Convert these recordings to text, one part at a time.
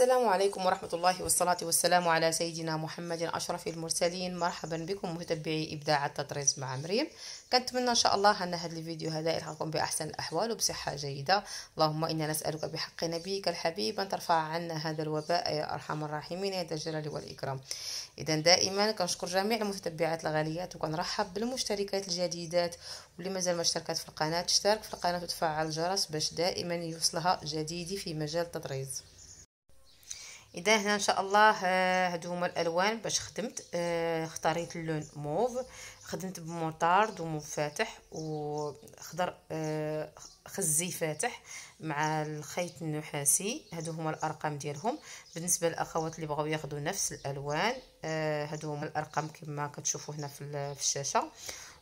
السلام عليكم ورحمة الله والصلاة والسلام على سيدنا محمد أشرف المرسلين مرحبا بكم متابعي إبداع التطريز مع مريم كنتمنى إن شاء الله أن هذا الفيديو هذا يلحقكم بأحسن الأحوال وبصحة جيدة اللهم إنا نسألك بحق نبيك الحبيب أن ترفع عنا هذا الوباء يا أرحم الراحمين يا الجلال والإكرام إذا دائما كنشكر جميع المتبعات الغاليات وكنرحب بالمشتركات الجديدات واللي مازال ما اشتركت في القناة تشترك في القناة وتفعل الجرس باش دائما يوصلها جديدي في مجال التطريز اذا هنا ان شاء الله آه، هادو هما الالوان باش خدمت آه، اختاريت اللون موف خدمت بموطارد وموف فاتح وخضر آه، خزي فاتح مع الخيط النحاسي هادو هما الارقام ديالهم بالنسبه للاخوات اللي بغاو ياخذوا نفس الالوان هادو هما الارقام كما كتشوفوا هنا في الشاشه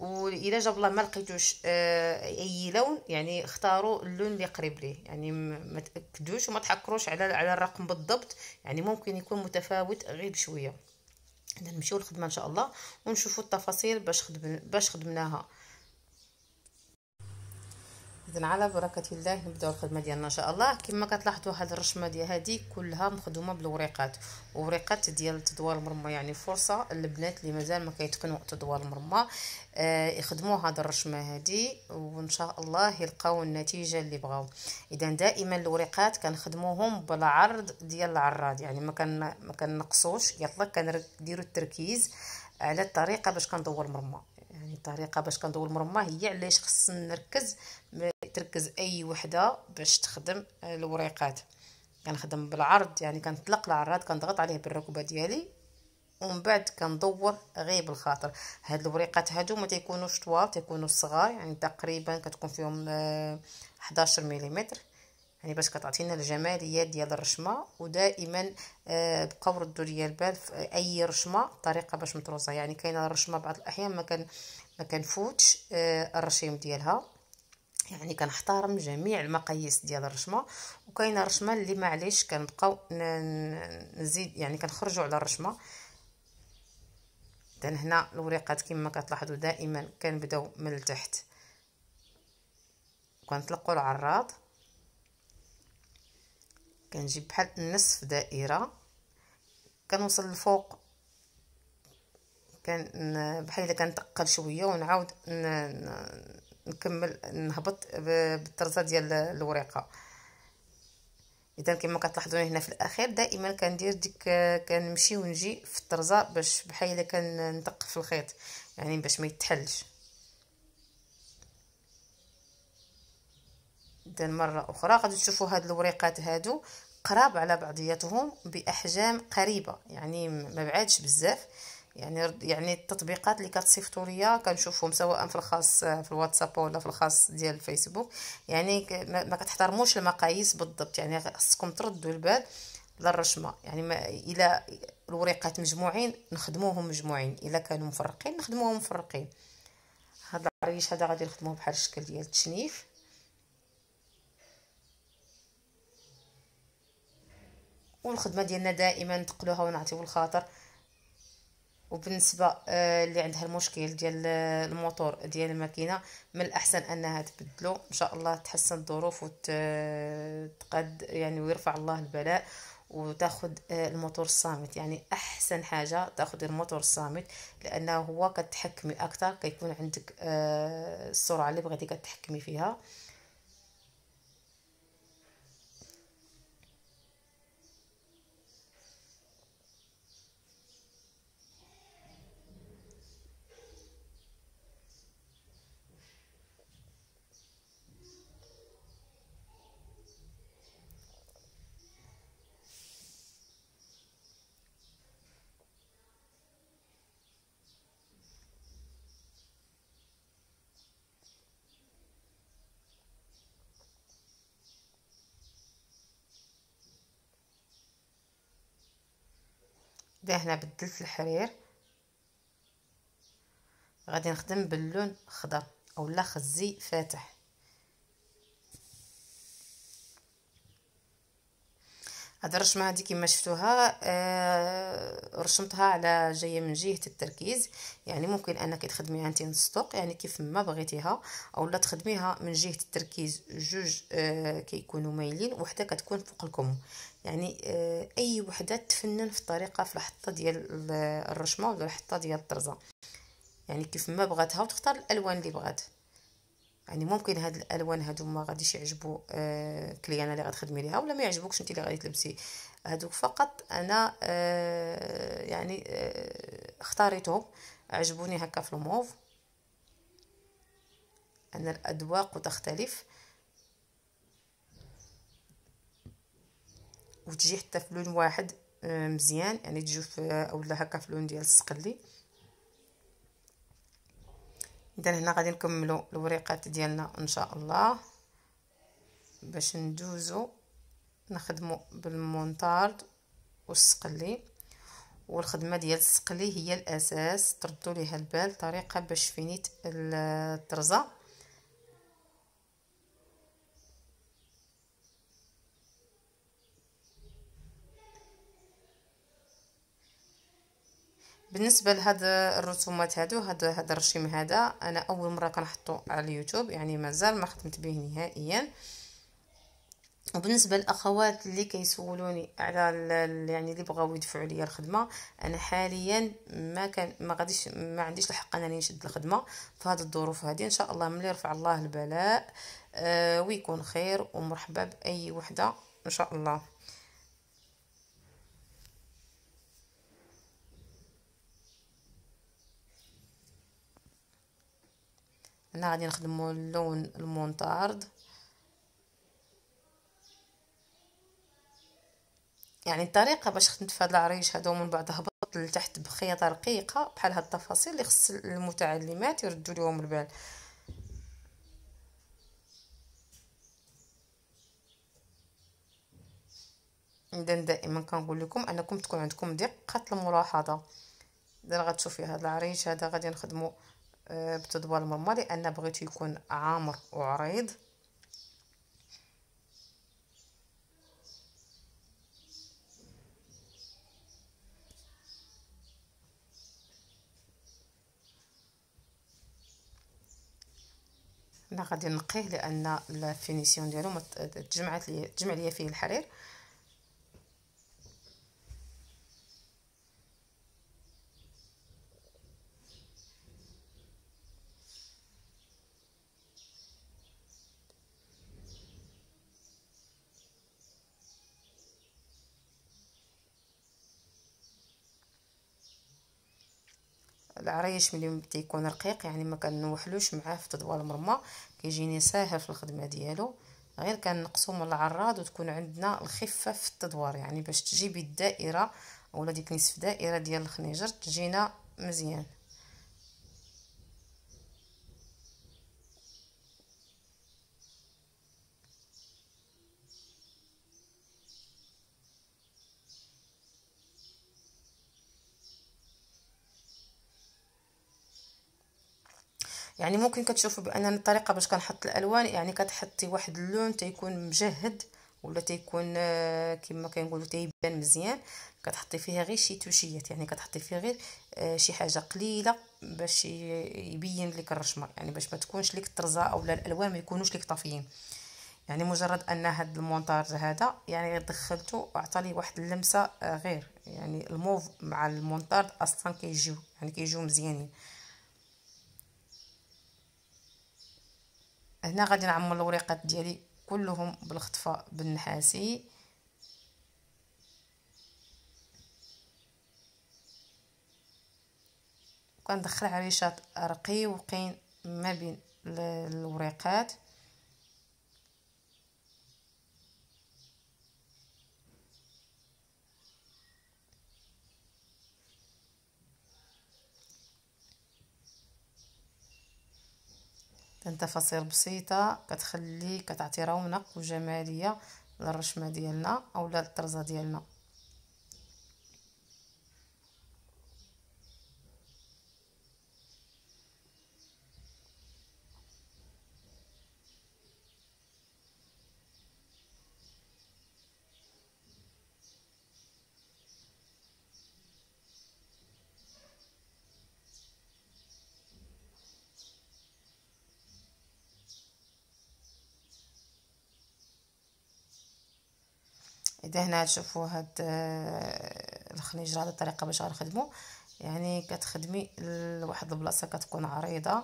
واذا جاب الله ما لقيتوش آه، اي لون يعني اختاروا اللون اللي قريب ليه يعني ما تاكدوش وما تحكروش على على الرقم بالضبط يعني ممكن يكون متفاوت غير بشويه نمشيو للخدمه ان شاء الله ونشوفوا التفاصيل باش خدم باش خدمناها اذا على بركه الله نبداو الخدمه ديالنا ان شاء الله كما كتلاحظوا هاد الرشمه ديال هادي كلها مخدومه بالوريقات وريقات ديال تدوار المرمى يعني فرصه البنات اللي مازال ما كيتقنوا تدوار المرمى آه يخدموا هاد الرشمه هادي وان شاء الله يلقاو النتيجه اللي بغاو اذا دائما الوريقات كنخدموهم بالعرض ديال العراض يعني ما كان ما كنقصوش يلا كنديروا التركيز على الطريقه باش كندور المرمى يعني الطريقه باش كندوي المرمى هي علاش خصنا نركز تركز اي وحده باش تخدم الوريقات كنخدم بالعرض يعني كنطلق العراض كنضغط عليه بالركبه ديالي ومن بعد كندور غير بالخاطر هاد الوريقات هادو ما تيكونوش طوال تيكونوا صغار يعني تقريبا كتكون فيهم 11 آه، ملم يعني باش كتعطينا الجماليات ديال الرشمه ودائما آه، بقاو ردوا ليا البال في اي رشمه طريقه باش مطروزه يعني كاينه الرشمه بعض الاحيان ما كان ما كنفوتش آه، الرشيم ديالها يعني كنحترم جميع المقاييس ديال الرشمه وكاينه رشمه اللي معليش كنبقاو نزيد يعني كنخرجوا على الرشمه حتى هنا الوريقات كما كتلاحظوا دائما كنبداو من التحت كنطلقوا العراض كنجيب بحال نصف دائره كنوصل للفوق كان بحال الا كنتقل شويه ونعاود نكمل نهبط بالطرزه ديال الوريقه اذا كما كتلاحظوني هنا في الاخير دائما كندير ديك كنمشي ونجي في الطرزه باش بحال الا كنتق في الخيط يعني باش ما يتحلش اذا مره اخرى غادي تشوفوا هاد الوريقات هادو قراب على بعضياتهم باحجام قريبه يعني ما بعادش بزاف يعني يعني التطبيقات اللي كتصيفطوا ليا كنشوفهم سواء في الخاص آه، في الواتساب ولا في الخاص ديال الفيسبوك يعني ما كتحترموش المقاييس بالضبط يعني خصكم تردوا البال للرشمه يعني ما الى الوريقات مجموعين نخدموهم مجموعين الا كانوا مفرقين نخدموهم مفرقين هاد العريش هذا غادي نخدموه بحال الشكل ديال التشنيف والخدمه ديالنا دائما تقلوها ونعطيو الخاطر وبالنسبه آه، اللي عندها المشكل ديال آه، الموتور ديال الماكينه من الاحسن انها تبدلو ان شاء الله تحسن الظروف وتقد آه، يعني ويرفع الله البلاء وتاخذ الموتور الصامت يعني احسن حاجه تاخذ الموتور الصامت لانه هو كتحكمي اكثر كيكون عندك السرعه اللي بغيتي كتحكمي فيها دا هنا بدلت الحرير غادي نخدم باللون خضر اولا خزي فاتح هاد الرشمه هادي كما شفتوها آه رشمتها على جايه من جهه التركيز يعني ممكن انك تخدميها انت نستوق يعني كيف ما بغيتيها اولا تخدميها من جهه التركيز جوج آه كيكونوا مايلين وحده كتكون فوق الكم يعني آه اي وحده تفنن في الطريقه في الحطه ديال الرشمه ولا الحطه ديال الطرزه يعني كيف ما بغاتها وتختار الالوان اللي بغات يعني ممكن هاد الالوان هادو ما غاديش يعجبوا آه كليانه اللي غتخدمي ليها ولا ما يعجبوكش انت اللي غادي تلبسي هادو فقط انا آه يعني آه اختاريتهم عجبوني هكا في الموف ان الاذواق تختلف وتجي حتى في لون واحد آه، مزيان يعني تجي في آه، اولا هكا في لون ديال السقلي اذا هنا غادي نكملو الوريقات ديالنا ان شاء الله باش ندوزو نخدمو بالمونطارد والسقلي والخدمه ديال السقلي هي الاساس تردوا ليها البال طريقه باش فينيت الطرزه بالنسبه لهاد الرسومات هادو هاد هاد الرشيم هذا انا اول مره كنحطو على اليوتيوب يعني مازال ما خدمت به نهائيا وبالنسبه للاخوات اللي كيسولوني على يعني اللي بغاو يدفعوا لي الخدمه انا حاليا ما كان ما غاديش ما عنديش الحق انني نشد الخدمه في هذه الظروف هذه ان شاء الله ملي يرفع الله البلاء آه ويكون خير ومرحبا باي وحده ان شاء الله هنا غادي نخدمو اللون المنطرد يعني الطريقه باش خدمت في هاد العريش هادو ومن بعد هبط لتحت بخياطه رقيقه بحال هاد التفاصيل اللي خص المتعلمات يردو ليهم البال اذا دائما كنقول لكم انكم تكون عندكم دقه الملاحظه اذا غتشوفي هذا العريش هذا غادي نخدمو آه، بتضوى ماما لان بغيت يكون عامر وعريض انا غادي نقيه لان الفينيسيون ديالو تجمعت لي تجمع لي فيه الحرير العريش ملي بدي يكون رقيق يعني ما كنوحلوش معاه في تضوال المرمى كيجيني ساهل في الخدمه ديالو غير كنقصو من العراض وتكون عندنا الخفه في التدوار يعني باش تجيبي الدائره ولا ديك نصف دائره ديال الخنيجر تجينا مزيان يعني ممكن كتشوفوا بان الطريقه باش كنحط الالوان يعني كتحطي واحد اللون تيكون مجهد ولا تيكون آه، كما كنقولوا تيبان مزيان كتحطي فيها غير شي توشيات يعني كتحطي فيها غير آه، شي حاجه قليله باش يبين لك الرشمه يعني باش ما تكونش لك الطرزه اولا الالوان ما يكونوش لك طافيين يعني مجرد ان هذا المونتاج هذا يعني دخلته وعطى لي واحد اللمسه آه، غير يعني الموف مع المونتاج اصلا كيجيو يعني كيجيو مزيانين هنا غادي نعمر الوريقات ديالي كلهم بالخطفه بالنحاسي وكندخل عريشات رقيوقين ما بين الوريقات لان تفاصيل بسيطه كتخلي كتعطي رونق وجماليه للرشمه ديالنا اولا الطرزه ديالنا اذا هنا تشوفوا هاد آه، الخنيج هاد الطريقه باش غنخدمو يعني كتخدمي لواحد البلاصه كتكون عريضه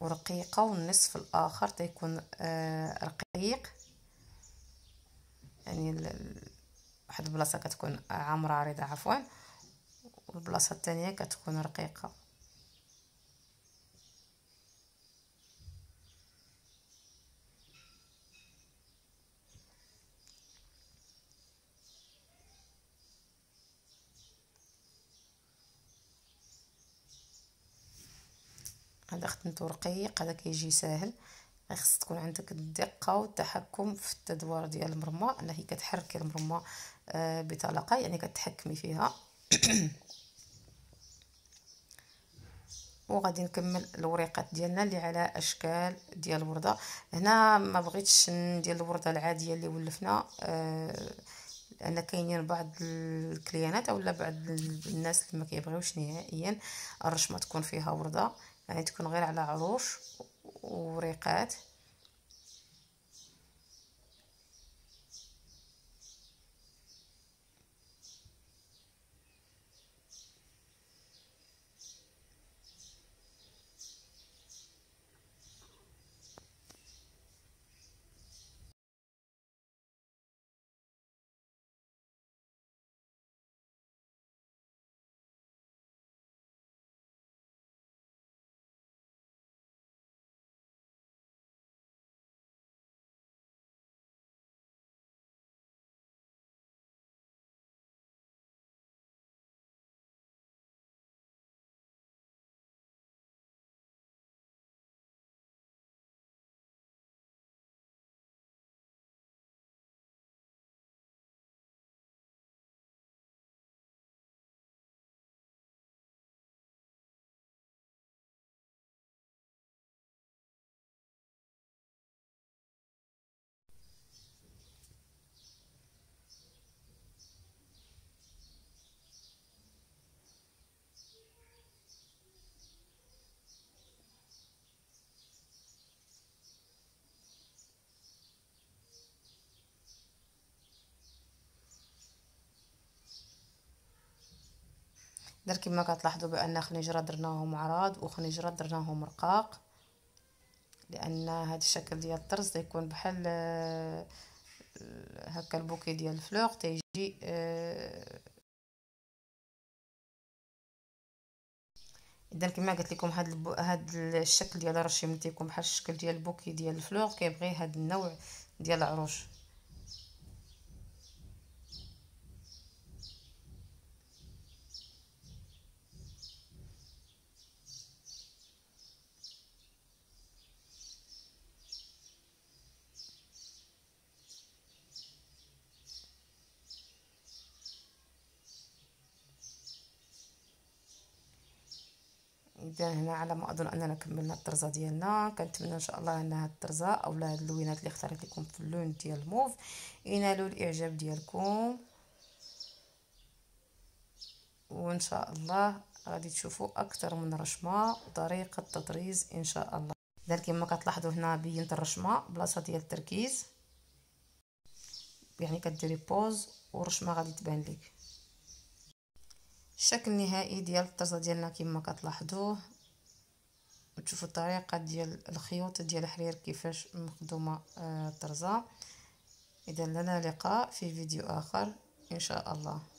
ورقيقه والنصف الاخر تيكون آه، رقيق يعني واحد البلاصه كتكون عامره عريضه عفوا والبلاصه الثانيه كتكون رقيقه الا خدمته رقيق هذا كيجي ساهل خص تكون عندك الدقه والتحكم في التدوير ديال المرمى هي كتحركي المرمى آه، بطلاقه يعني كتحكمي فيها وغادي نكمل الوريقات ديالنا اللي على اشكال ديال الورده هنا ما بغيتش ندير الورده العاديه اللي ولفنا آه لان كاينين بعض الكليانات اولا بعض الناس اللي ما كيبغيوش نهائيا الرشمه تكون فيها ورده يعني تكون غير على عروش وريقات درك كما كتلاحظوا بان خنيجره درناهم عراض وخنيجره درناهم رقاق لان هذا الشكل ديال الطرز تيكون بحال آه، هكا البوكي ديال الفلوغ تيجي آه، اذا كما قلت لكم هذا الب... هاد الشكل ديال الرشيم تيكون بحال الشكل ديال البوكي ديال الفلوغ كيبغي هذا النوع ديال العروش بدينا هنا على ما اظن اننا كملنا الطرزه ديالنا كنتمنى ان شاء الله ان هاد الطرزه اولا هاد اللوينات اللي اختارت لكم في اللون ديال الموف ينالوا الاعجاب ديالكم وان شاء الله غادي تشوفوا اكثر من رشمه وطريقه التطريز ان شاء الله دار كما كتلاحظوا هنا بينت الرشمه بلاصه ديال التركيز يعني كديري بوز ورشمه غادي تبان لك الشكل النهائي ديال الطرزه ديالنا كما كتلاحظوه وتشوفوا الطريقه ديال الخيوط ديال الحرير كيفاش مخدومه آه، الطرزه اذا لنا لقاء في فيديو اخر ان شاء الله